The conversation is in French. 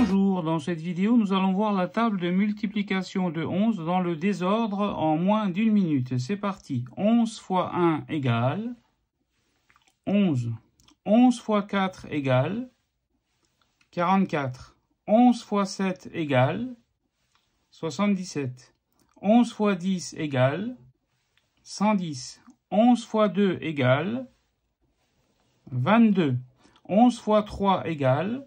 Bonjour, dans cette vidéo nous allons voir la table de multiplication de 11 dans le désordre en moins d'une minute. C'est parti, 11 fois 1 égale 11, 11 x 4 égale 44, 11 fois 7 égale 77, 11 x 10 égale 110, 11 x 2 égale 22, 11 x 3 égale